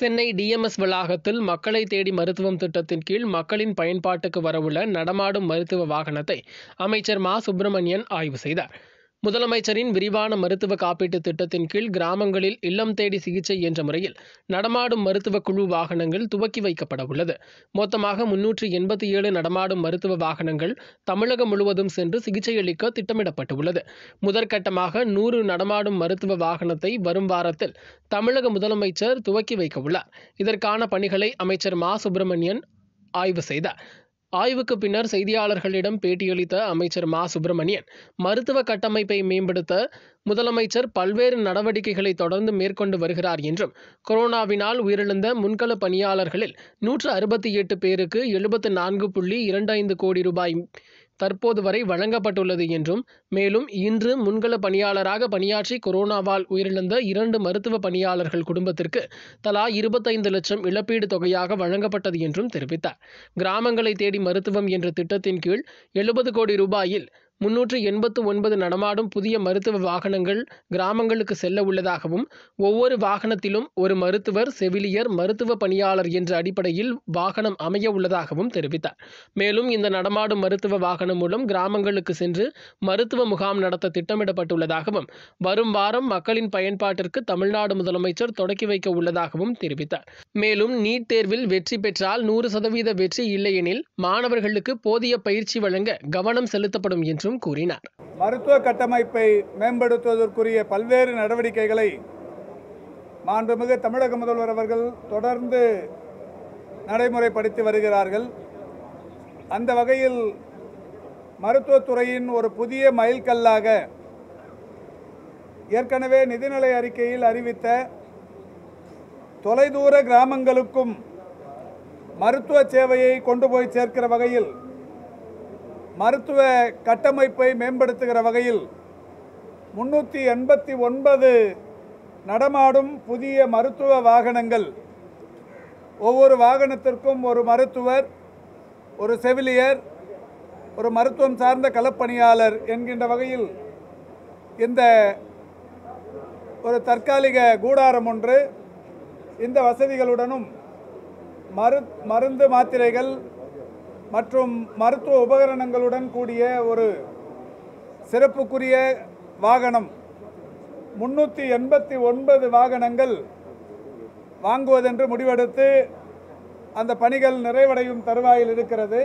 Chennai TMS வளாகத்தில் மக்களை தேடி மருத்துவம் திட்டத்தின் கீழ் மக்களின் பயன்பாட்டுக்கு வரவுள்ள நடமாடும் மருத்துவ வாகனத்தை அமைச்சர் மா சுப்பிரமணியன் ஆய்வு செய்தார் முதலமைச்சரின் விரிவான மருத்துவ காப்பீட்டு திட்டத்தின் கீழ் கிராமங்களில் இல்லம் தேடி சிகிச்சை என்ற முறையில் நடமாடும் மருத்துவ குழு வாகனங்கள் துவக்கி வைக்கப்பட உள்ளது மொத்தமாக முன்னூற்றி எண்பத்தி ஏழு நடமாடும் மருத்துவ வாகனங்கள் தமிழகம் முழுவதும் சென்று சிகிச்சையளிக்க திட்டமிடப்பட்டுள்ளது முதற்கட்டமாக நூறு நடமாடும் மருத்துவ வாகனத்தை வரும் வாரத்தில் தமிழக முதலமைச்சர் துவக்கி வைக்க உள்ளார் இதற்கான பணிகளை அமைச்சர் மா சுப்பிரமணியன் ஆய்வு செய்தார் ஆய்வுக்கு பின்னர் செய்தியாளர்களிடம் பேட்டியளித்த அமைச்சர் மா சுப்பிரமணியன் மருத்துவ கட்டமைப்பை மேம்படுத்த முதலமைச்சர் பல்வேறு நடவடிக்கைகளை தொடர்ந்து மேற்கொண்டு வருகிறார் என்றும் கொரோனாவினால் உயிரிழந்த முன்கள பணியாளர்களில் நூற்று அறுபத்தி எட்டு பேருக்கு எழுபத்து நான்கு புள்ளி இரண்டு ஐந்து கோடி ரூபாய் தற்போது வரை வழங்கப்பட்டுள்ளது என்றும் மேலும் இன்று முன்கள பணியாளராக பணியாற்றி கொரோனாவால் உயிரிழந்த இரண்டு மருத்துவ பணியாளர்கள் குடும்பத்திற்கு தலா இருபத்தைந்து லட்சம் இழப்பீடு தொகையாக வழங்கப்பட்டது என்றும் தெரிவித்தார் கிராமங்களை தேடி மருத்துவம் என்ற திட்டத்தின் கீழ் எழுபது கோடி ரூபாயில் முன்னூற்று எண்பத்து ஒன்பது நடமாடும் புதிய மருத்துவ வாகனங்கள் கிராமங்களுக்கு செல்ல உள்ளதாகவும் ஒவ்வொரு வாகனத்திலும் ஒரு மருத்துவர் செவிலியர் மருத்துவ பணியாளர் என்ற அடிப்படையில் வாகனம் அமைய உள்ளதாகவும் தெரிவித்தார் மேலும் இந்த நடமாடும் மருத்துவ வாகனம் மூலம் கிராமங்களுக்கு சென்று மருத்துவ முகாம் நடத்த திட்டமிடப்பட்டுள்ளதாகவும் வரும் வாரம் மக்களின் பயன்பாட்டிற்கு தமிழ்நாடு முதலமைச்சர் தொடக்கி வைக்க உள்ளதாகவும் தெரிவித்தார் மேலும் நீட் தேர்வில் வெற்றி பெற்றால் நூறு சதவீத வெற்றி இல்லையெனில் மாணவர்களுக்கு போதிய பயிற்சி வழங்க கவனம் செலுத்தப்படும் என்றும் என்றும் கூறினார் மருத்துவ கட்டமைப்பை மேம்படுத்துவதற்குரிய பல்வேறு நடவடிக்கைகளை மாண்புமிகு தமிழக முதல்வர் அவர்கள் தொடர்ந்து நடைமுறைப்படுத்தி வருகிறார்கள் அந்த வகையில் மருத்துவத்துறையின் ஒரு புதிய மைல்கல்லாக ஏற்கனவே நிதிநிலை அறிக்கையில் அறிவித்த தொலைதூர கிராமங்களுக்கும் மருத்துவ சேவையை கொண்டு போய் சேர்க்கிற வகையில் மருத்துவ கட்டமைப்பை மேம்படுத்துகிற வகையில் முன்னூற்றி எண்பத்தி ஒன்பது நடமாடும் புதிய மருத்துவ வாகனங்கள் ஒவ்வொரு வாகனத்திற்கும் ஒரு மருத்துவர் ஒரு செவிலியர் ஒரு மருத்துவம் சார்ந்த களப்பணியாளர் என்கின்ற வகையில் இந்த ஒரு தற்காலிக கூடாரம் ஒன்று இந்த வசதிகளுடனும் மரு மருந்து மாத்திரைகள் மற்றும் மருத்துவ உபகரணங்களுடன் கூடிய ஒரு சிறப்புக்குரிய வாகனம் முன்னூற்றி எண்பத்தி ஒன்பது வாகனங்கள் வாங்குவதென்று முடிவெடுத்து அந்த பணிகள் நிறைவடையும் தருவாயில் இருக்கிறது